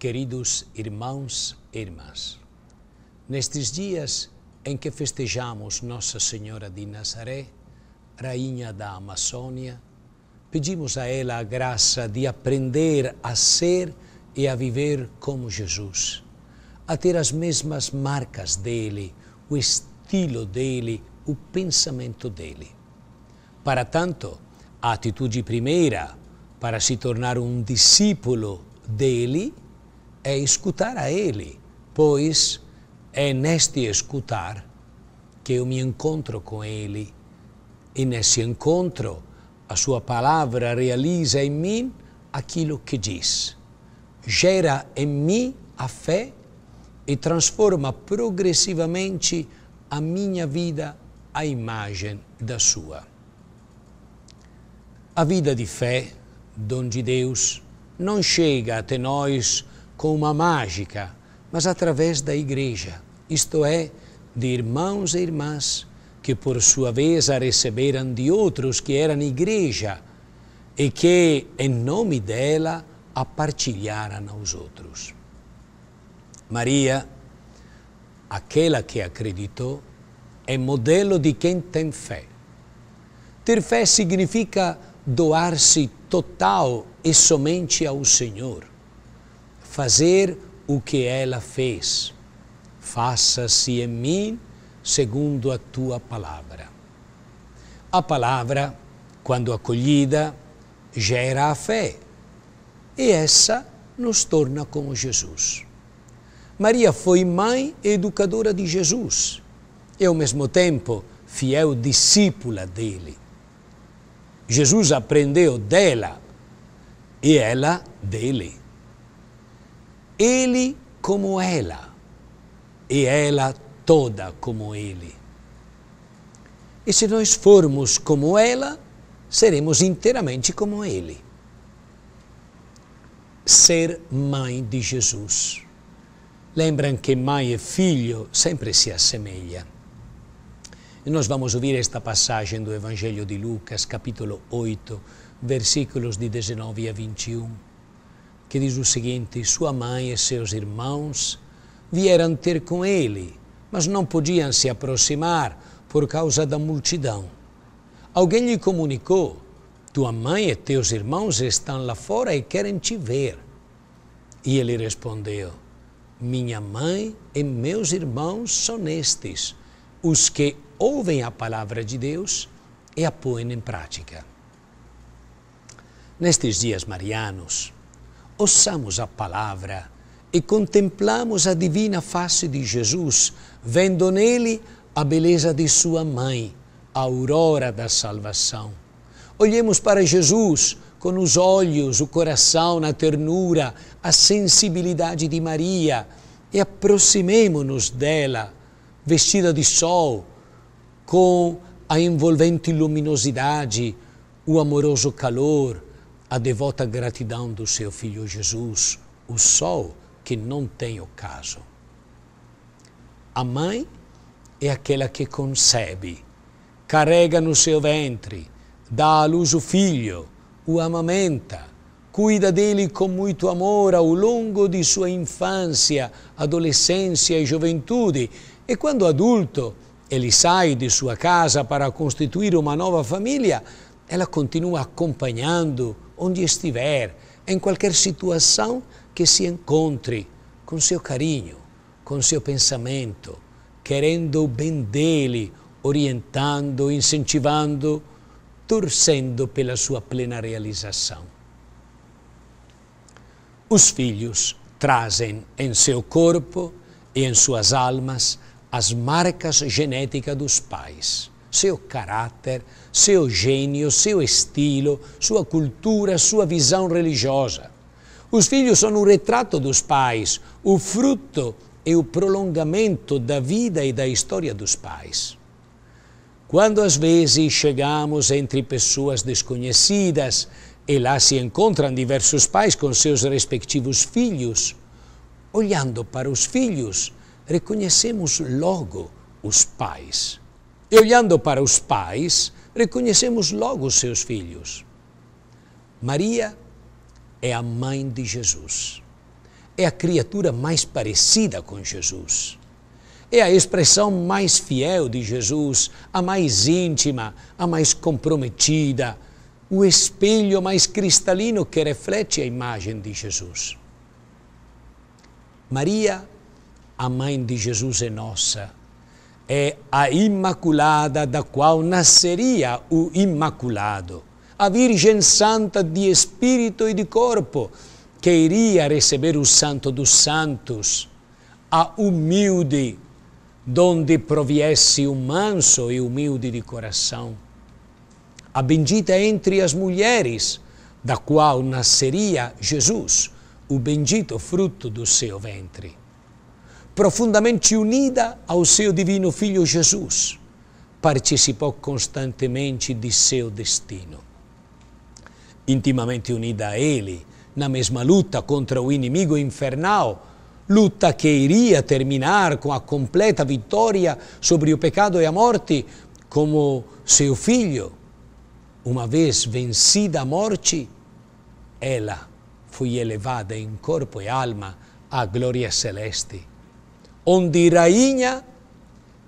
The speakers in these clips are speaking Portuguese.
Queridos irmãos e irmãs, nestes dias em que festejamos Nossa Senhora de Nazaré, Rainha da Amazônia, pedimos a ela a graça de aprender a ser e a viver como Jesus, a ter as mesmas marcas dele, o estilo dele, o pensamento dele. Para tanto, a atitude primeira para se tornar um discípulo dele é escutar a Ele, pois é neste escutar que eu me encontro com Ele. E nesse encontro, a Sua palavra realiza em mim aquilo que diz, gera em mim a fé e transforma progressivamente a minha vida à imagem da Sua. A vida de fé, de Deus, não chega até nós com uma mágica, mas através da igreja, isto é, de irmãos e irmãs que por sua vez a receberam de outros que eram igreja e que, em nome dela, a partilharam aos outros. Maria, aquela que acreditou, é modelo de quem tem fé. Ter fé significa doar-se total e somente ao Senhor fazer o que ela fez. Faça-se em mim segundo a tua palavra. A palavra, quando acolhida, gera a fé. E essa nos torna como Jesus. Maria foi mãe e educadora de Jesus e, ao mesmo tempo, fiel discípula dele. Jesus aprendeu dela e ela dele ele como ela e ela toda como ele. E se nós formos como ela, seremos inteiramente como ele. Ser mãe de Jesus. Lembram que mãe e filho sempre se assemelham. E nós vamos ouvir esta passagem do Evangelho de Lucas, capítulo 8, versículos de 19 a 21 que diz o seguinte: Sua mãe e seus irmãos vieram ter com ele, mas não podiam se aproximar por causa da multidão. Alguém lhe comunicou: Tua mãe e teus irmãos estão lá fora e querem te ver. E ele respondeu: Minha mãe e meus irmãos são estes, os que ouvem a palavra de Deus e a põem em prática. Nestes dias marianos, ouçamos a palavra e contemplamos a divina face de Jesus, vendo nele a beleza de sua mãe, a aurora da salvação. Olhemos para Jesus com os olhos, o coração a ternura, a sensibilidade de Maria e aproximemo-nos dela, vestida de sol, com a envolvente luminosidade, o amoroso calor, a devota gratidão do seu filho Jesus, o sol que não tem ocaso. A mãe é aquela que concebe, carrega no seu ventre, dá à luz o filho, o amamenta, cuida dele com muito amor ao longo de sua infância, adolescência e juventude. E quando adulto, ele sai de sua casa para constituir uma nova família, ela continua acompanhando onde estiver, em qualquer situação que se encontre, com seu carinho, com seu pensamento, querendo o bem dele, orientando, incentivando, torcendo pela sua plena realização. Os filhos trazem em seu corpo e em suas almas as marcas genéticas dos pais seu caráter, seu gênio, seu estilo, sua cultura, sua visão religiosa. Os filhos são um retrato dos pais, o fruto e o prolongamento da vida e da história dos pais. Quando às vezes chegamos entre pessoas desconhecidas e lá se encontram diversos pais com seus respectivos filhos, olhando para os filhos, reconhecemos logo os pais. E olhando para os pais, reconhecemos logo os seus filhos. Maria é a mãe de Jesus. É a criatura mais parecida com Jesus. É a expressão mais fiel de Jesus, a mais íntima, a mais comprometida, o espelho mais cristalino que reflete a imagem de Jesus. Maria, a mãe de Jesus, é nossa é a Imaculada da qual nasceria o Imaculado, a Virgem Santa de espírito e de corpo, que iria receber o Santo dos Santos, a humilde, donde proviesse o manso e humilde de coração, a bendita entre as mulheres, da qual nasceria Jesus, o bendito fruto do seu ventre profundamente unida ao seu divino Filho Jesus, participou constantemente de seu destino. Intimamente unida a Ele, na mesma luta contra o inimigo infernal, luta que iria terminar com a completa vitória sobre o pecado e a morte, como seu filho, uma vez vencida a morte, ela foi elevada em corpo e alma à glória celeste onde rainha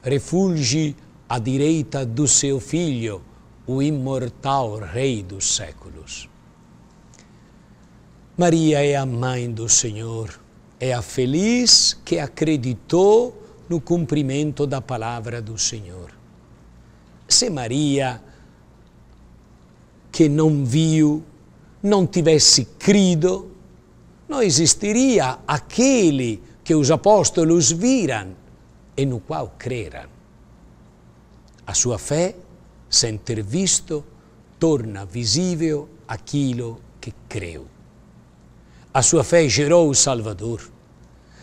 refulge à direita do seu filho, o imortal Rei dos séculos. Maria é a mãe do Senhor, é a feliz que acreditou no cumprimento da palavra do Senhor. Se Maria, que não viu, não tivesse crido, não existiria aquele que os apóstolos viram e no qual creram. A sua fé, sem ter visto, torna visível aquilo que creu. A sua fé gerou o Salvador.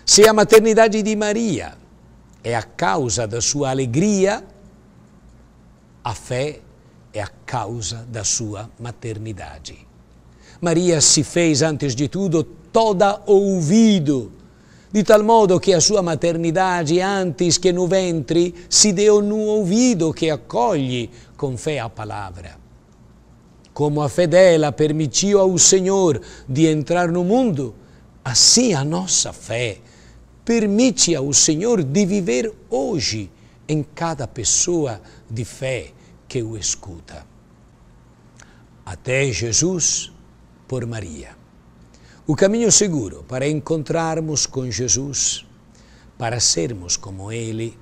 Se a maternidade de Maria é a causa da sua alegria, a fé é a causa da sua maternidade. Maria se fez, antes de tudo, toda ouvido di tal modo che a sua maternità antes que no ventre se deu no ouvido que acolhe com fé a palavra. Como a fedela permitiu ao Senhor de entrar no mundo, assim a nossa fé permite ao Senhor de viver hoje em cada pessoa de fé que o escuta. Até Jesus por Maria. O caminho seguro para encontrarmos com Jesus, para sermos como Ele,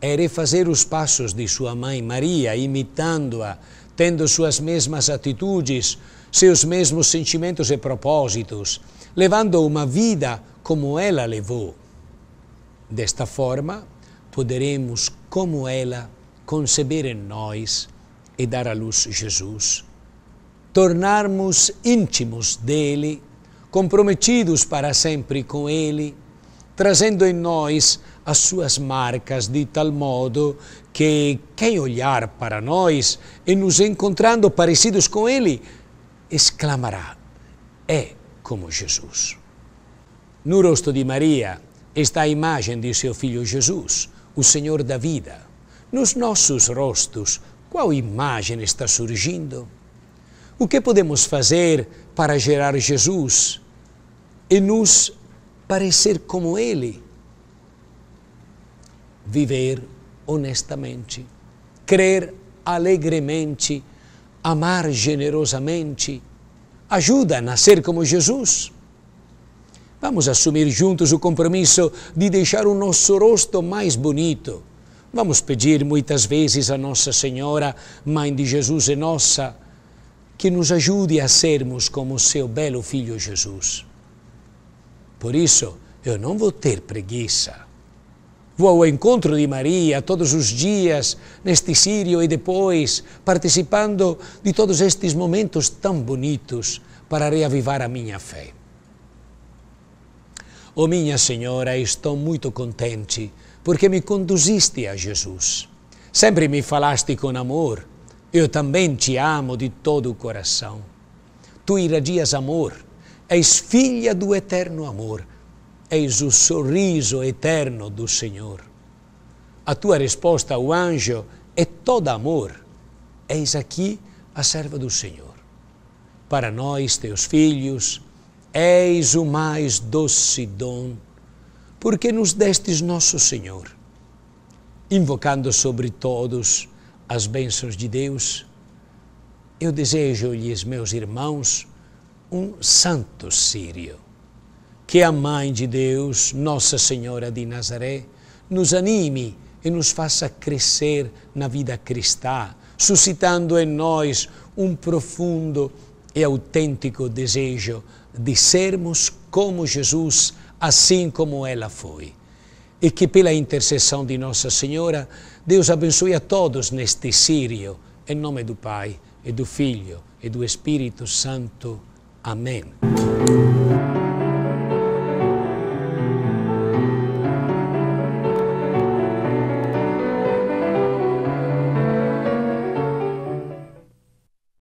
é refazer os passos de sua mãe Maria, imitando-a, tendo suas mesmas atitudes, seus mesmos sentimentos e propósitos, levando uma vida como ela levou. Desta forma, poderemos, como ela, conceber em nós e dar à luz Jesus, tornarmos íntimos dele comprometidos para sempre com Ele, trazendo em nós as suas marcas de tal modo que quem olhar para nós e nos encontrando parecidos com Ele, exclamará: É como Jesus. No rosto de Maria está a imagem de seu filho Jesus, o Senhor da vida. Nos nossos rostos, qual imagem está surgindo? O que podemos fazer para gerar Jesus? e nos parecer como Ele. Viver honestamente, crer alegremente, amar generosamente, ajuda a nascer como Jesus. Vamos assumir juntos o compromisso de deixar o nosso rosto mais bonito. Vamos pedir muitas vezes a Nossa Senhora, Mãe de Jesus e nossa, que nos ajude a sermos como seu belo Filho Jesus. Por isso, eu não vou ter preguiça. Vou ao encontro de Maria todos os dias, neste Sírio e depois, participando de todos estes momentos tão bonitos para reavivar a minha fé. Ó oh, minha Senhora, estou muito contente porque me conduziste a Jesus. Sempre me falaste com amor. Eu também te amo de todo o coração. Tu irradias amor És filha do eterno amor, és o sorriso eterno do Senhor. A tua resposta ao anjo é todo amor. Eis aqui a serva do Senhor. Para nós, teus filhos, és o mais doce dom, porque nos destes nosso Senhor, invocando sobre todos as bênçãos de Deus. Eu desejo-lhes, meus irmãos, um santo sírio. Que a Mãe de Deus, Nossa Senhora de Nazaré, nos anime e nos faça crescer na vida cristã, suscitando em nós um profundo e autêntico desejo de sermos como Jesus, assim como ela foi. E que pela intercessão de Nossa Senhora, Deus abençoe a todos neste sírio, em nome do Pai, e do Filho, e do Espírito Santo. Amém.